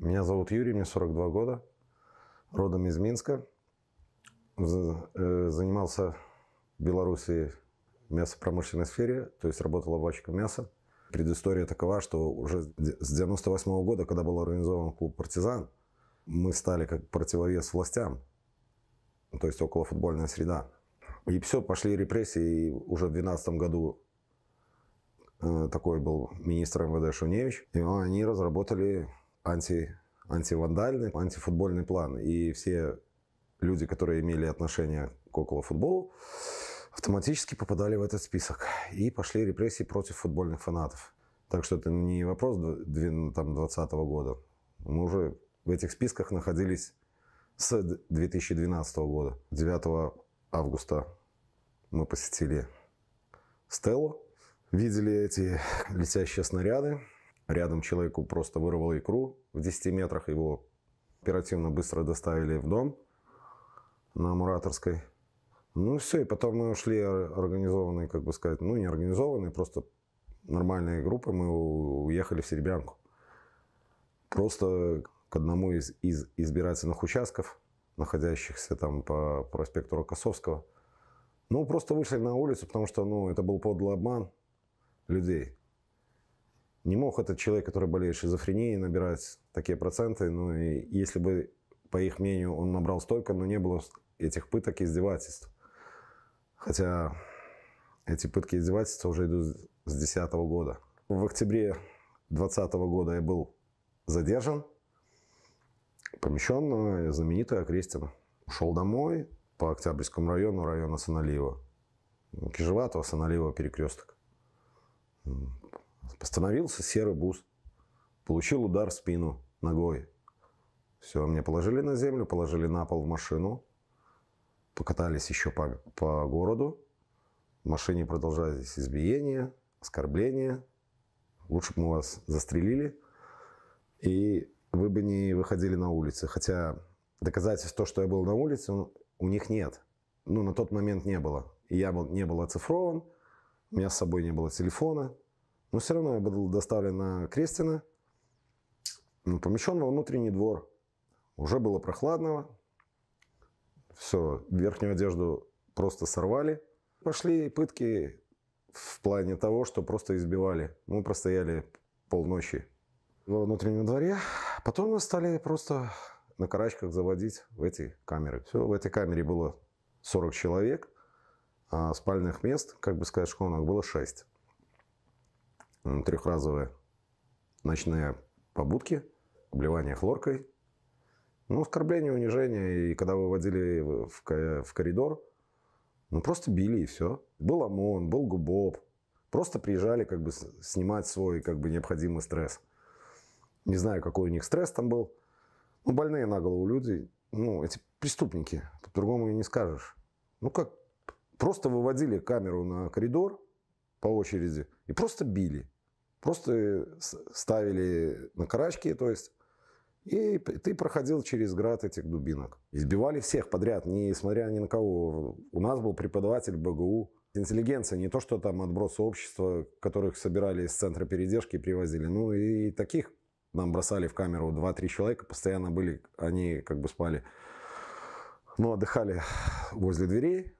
Меня зовут Юрий, мне 42 года, родом из Минска. Э, занимался в Беларуси мясопромышленной сфере, то есть работал обводчиком мяса. Предыстория такова, что уже с 98 -го года, когда был организован клуб «Партизан», мы стали как противовес властям, то есть около футбольная среда. И все, пошли репрессии, и уже в 2012 году э, такой был министр МВД Шуневич, и они разработали анти, антивандальный, антифутбольный план. И все люди, которые имели отношение к около футболу, автоматически попадали в этот список. И пошли репрессии против футбольных фанатов. Так что это не вопрос 2020 года. Мы уже в этих списках находились с 2012 года. 9 августа мы посетили Стеллу, видели эти летящие снаряды, Рядом человеку просто вырвало икру в 10 метрах. Его оперативно быстро доставили в дом на Мураторской. Ну все, и потом мы ушли организованные, как бы сказать, ну не организованные, просто нормальные группы. Мы уехали в Серебрянку. Просто к одному из, из избирательных участков, находящихся там по проспекту Рокоссовского. Ну, просто вышли на улицу, потому что, ну, это был подлый обман людей. Не мог этот человек, который болеет шизофренией, набирать такие проценты. Ну и если бы, по их мнению, он набрал столько, но не было этих пыток и издевательств. Хотя эти пытки и издевательства уже идут с 2010 года. В октябре 2020 года я был задержан, помещен на знаменитую Окрестину. Ушел домой по Октябрьскому району, района Саналиева. Кижеватого, Саналиева перекресток. Остановился серый бус, получил удар в спину ногой. Все, мне положили на землю, положили на пол в машину, покатались еще по, по городу. В машине продолжались избиения, оскорбления. Лучше бы мы вас застрелили, и вы бы не выходили на улицы. Хотя доказательств то, что я был на улице, у них нет. Ну, на тот момент не было. И я был, не был оцифрован, у меня с собой не было телефона, но все равно я был доставлен на Крестина, помещен во внутренний двор. Уже было прохладного, Все, верхнюю одежду просто сорвали. Пошли пытки в плане того, что просто избивали. Мы простояли полночи во внутреннем дворе. Потом нас стали просто на карачках заводить в эти камеры. Все, в этой камере было 40 человек, а спальных мест, как бы сказать, в школах было 6 трехразовые ночные побудки, обливание хлоркой. Ну, оскорбление, унижение. И когда выводили в, в коридор, ну, просто били и все. Был ОМОН, был ГУБОП. Просто приезжали как бы снимать свой как бы необходимый стресс. Не знаю, какой у них стресс там был. Ну, больные на голову люди. Ну, эти преступники. По-другому и не скажешь. Ну, как просто выводили камеру на коридор, по очереди и просто били. Просто э, ставили на карачки, то есть, и ты проходил через град этих дубинок. Избивали всех подряд, несмотря ни на кого. У нас был преподаватель БГУ, интеллигенция, не то что там отбросы общества, которых собирали из центра передержки и привозили, ну и таких нам бросали в камеру 2-3 человека, постоянно были, они как бы спали, но ну, отдыхали возле дверей,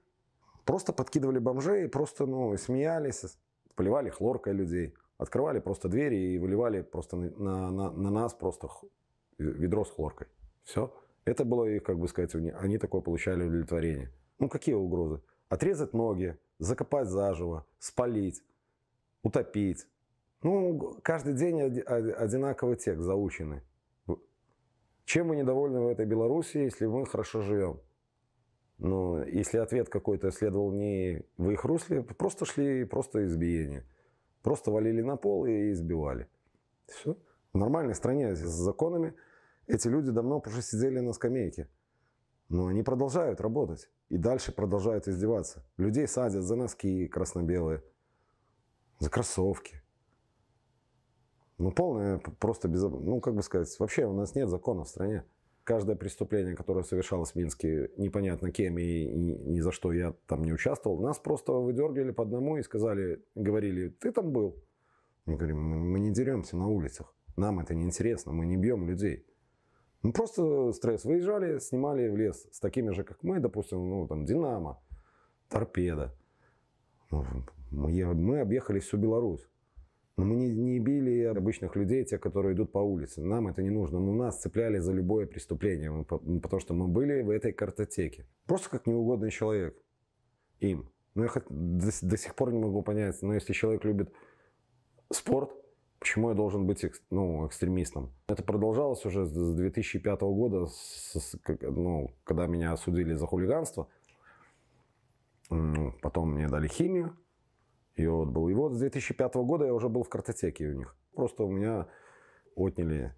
Просто подкидывали бомжей, просто ну, смеялись, поливали хлоркой людей. Открывали просто двери и выливали просто на, на, на нас просто ведро с хлоркой. Все. Это было их, как бы сказать, они такое получали удовлетворение. Ну, какие угрозы? Отрезать ноги, закопать заживо, спалить, утопить. Ну, каждый день одинаковый текст заученный. Чем мы недовольны в этой Беларуси, если мы хорошо живем? Но если ответ какой-то следовал не в их русле, просто шли просто избиение. Просто валили на пол и избивали. Все. В нормальной стране с законами эти люди давно уже сидели на скамейке. Но они продолжают работать. И дальше продолжают издеваться. Людей садят за носки красно-белые, за кроссовки. Ну, полное просто безобразие. Ну, как бы сказать, вообще у нас нет закона в стране каждое преступление, которое совершалось в Минске, непонятно кем и, и ни за что я там не участвовал, нас просто выдергивали по одному и сказали, говорили, ты там был. Мы говорим, мы не деремся на улицах, нам это не интересно, мы не бьем людей. Ну, просто стресс. Выезжали, снимали в лес с такими же, как мы, допустим, ну, там, Динамо, Торпеда. Ну, мы, мы объехали всю Беларусь мы не, не били обычных людей, те, которые идут по улице. Нам это не нужно. Но ну, нас цепляли за любое преступление, потому что мы были в этой картотеке. Просто как неугодный человек им. Но я до, до сих пор не могу понять, но если человек любит спорт, почему я должен быть ну, экстремистом? Это продолжалось уже с 2005 года, с, ну, когда меня осудили за хулиганство. Потом мне дали химию и вот был И вот с 2005 года я уже был в картотеке у них. Просто у меня отняли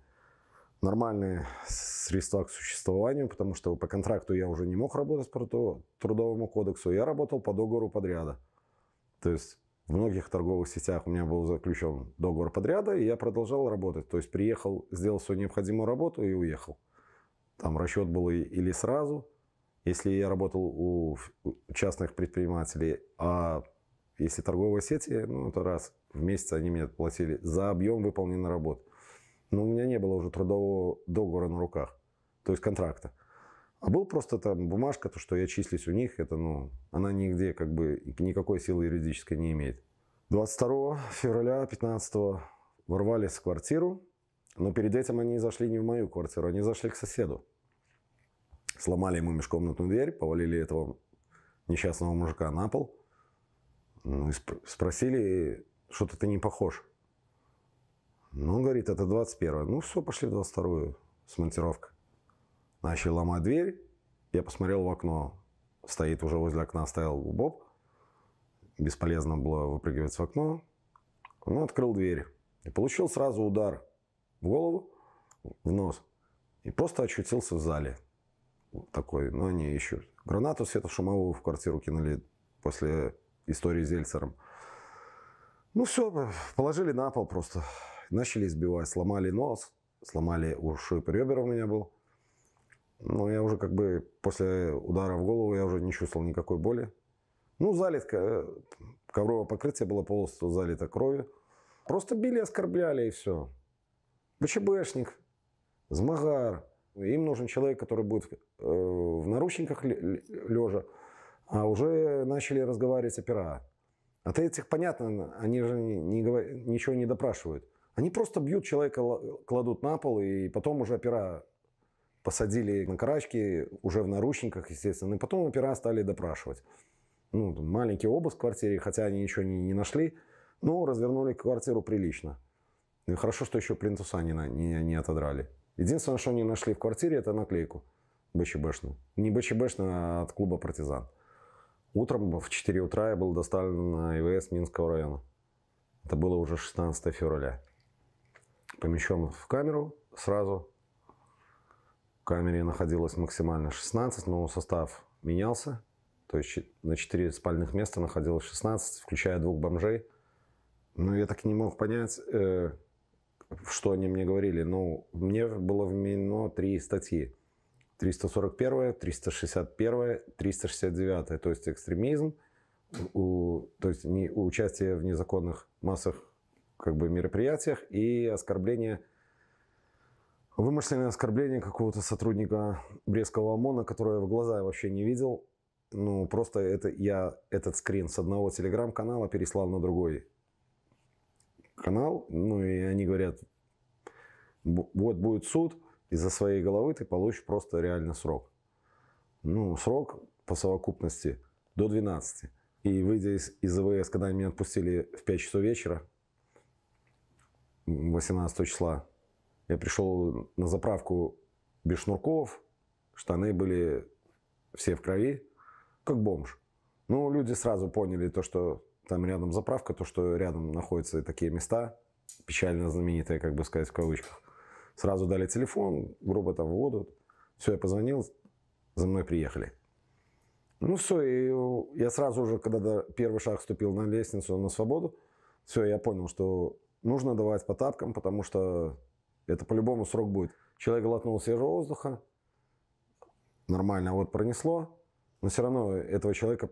нормальные средства к существованию, потому что по контракту я уже не мог работать по трудовому кодексу, я работал по договору подряда. То есть в многих торговых сетях у меня был заключен договор подряда, и я продолжал работать. То есть приехал, сделал всю необходимую работу и уехал. Там расчет был или сразу, если я работал у частных предпринимателей, а если торговые сети, ну, это раз в месяц они мне платили за объем выполненной работы. Но у меня не было уже трудового договора на руках, то есть контракта. А был просто там бумажка, то, что я числюсь у них, это, ну, она нигде как бы никакой силы юридической не имеет. 22 февраля 15 ворвались в квартиру, но перед этим они зашли не в мою квартиру, они зашли к соседу. Сломали ему межкомнатную дверь, повалили этого несчастного мужика на пол – ну, и сп- спросили, что-то ты не похож. Ну, он говорит, это 21 Ну, все, пошли в 22-ю. Смонтировка. Начали ломать дверь. Я посмотрел в окно. Стоит уже возле окна, стоял Боб. Бесполезно было выпрыгивать в окно. Он открыл дверь. И получил сразу удар в голову, в нос. И просто очутился в зале. такой, но ну, они еще. Гранату светошумовую в квартиру кинули после истории с Зельцером. Ну все, э, положили на пол просто. Начали избивать, сломали нос, сломали ушиб ребер у меня был. Но ну, я уже как бы после удара в голову я уже не чувствовал никакой боли. Ну, залит э, ковровое покрытие было полностью залито кровью. Просто били, оскорбляли и все. БЧБшник, змагар. Им нужен человек, который будет э, в наручниках лежа, а уже начали разговаривать опера. От а этих, понятно, они же не, не, ничего не допрашивают. Они просто бьют человека, кладут на пол, и потом уже опера посадили на карачки, уже в наручниках, естественно, и потом опера стали допрашивать. Ну, маленький обыск в квартире, хотя они ничего не, не нашли, но развернули квартиру прилично. Ну и хорошо, что еще плинтуса не, не, не отодрали. Единственное, что они нашли в квартире, это наклейку БЧБшную. Не БЧБшную, а от клуба «Партизан». Утром в 4 утра я был доставлен на ИВС Минского района. Это было уже 16 февраля. Помещен в камеру сразу. В камере находилось максимально 16, но состав менялся. То есть на 4 спальных места находилось 16, включая двух бомжей. Но ну, я так и не мог понять, э, что они мне говорили. Ну, мне было вменено три статьи. 341, 361, 369, то есть экстремизм, у, то есть не, участие в незаконных массах как бы мероприятиях и оскорбление, вымышленное оскорбление какого-то сотрудника Брестского ОМОНа, которого я в глаза я вообще не видел. Ну, просто это, я этот скрин с одного телеграм-канала переслал на другой канал. Ну, и они говорят, вот будет суд, из-за своей головы ты получишь просто реально срок. Ну, срок по совокупности до 12. И выйдя из, из ИВС, когда меня отпустили в 5 часов вечера, 18 числа, я пришел на заправку без шнурков, штаны были все в крови, как бомж. Ну, люди сразу поняли то, что там рядом заправка, то, что рядом находятся такие места, печально знаменитые, как бы сказать, в кавычках. Сразу дали телефон, грубо там в воду. Все, я позвонил, за мной приехали. Ну все, и я сразу же, когда первый шаг вступил на лестницу, на свободу, все, я понял, что нужно давать по тапкам, потому что это по-любому срок будет. Человек глотнул свежего воздуха, нормально а вот пронесло, но все равно этого человека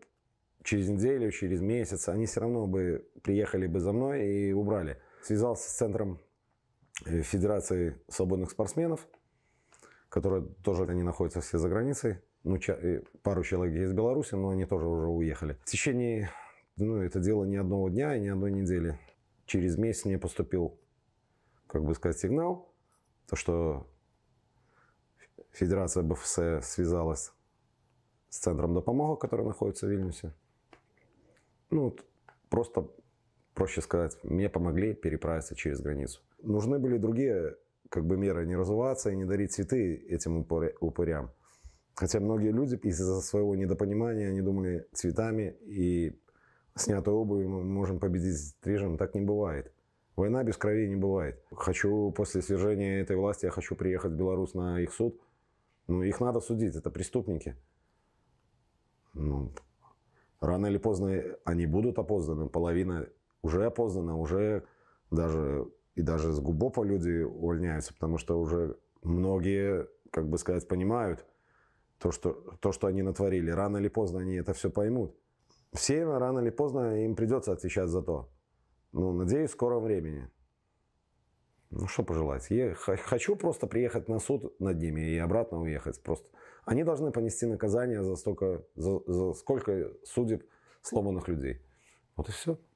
через неделю, через месяц, они все равно бы приехали бы за мной и убрали. Связался с центром Э, Федерации свободных спортсменов, которые тоже они находятся все за границей. Ну, пару человек из Беларуси, но они тоже уже уехали. В течение, ну, это дело не одного дня и не одной недели. Через месяц мне поступил, как бы сказать, сигнал, то, что Федерация БФС связалась с центром допомога, который находится в Вильнюсе. Ну, просто проще сказать, мне помогли переправиться через границу. Нужны были другие как бы меры, не разуваться и не дарить цветы этим упырям. Хотя многие люди из-за своего недопонимания, они думали цветами и снятой обуви мы можем победить режим. Так не бывает. Война без крови не бывает. Хочу после свержения этой власти, я хочу приехать в Беларусь на их суд. Ну, их надо судить, это преступники. Ну, рано или поздно они будут опознаны. Половина уже опознано, уже даже и даже с Губопа люди увольняются, потому что уже многие, как бы сказать, понимают то, что, то, что они натворили. Рано или поздно они это все поймут. Все рано или поздно им придется отвечать за то. Ну, надеюсь, в скором времени. Ну, что пожелать. Я хочу просто приехать на суд над ними и обратно уехать. Просто они должны понести наказание за столько, за, за сколько судеб сломанных людей. Вот и все.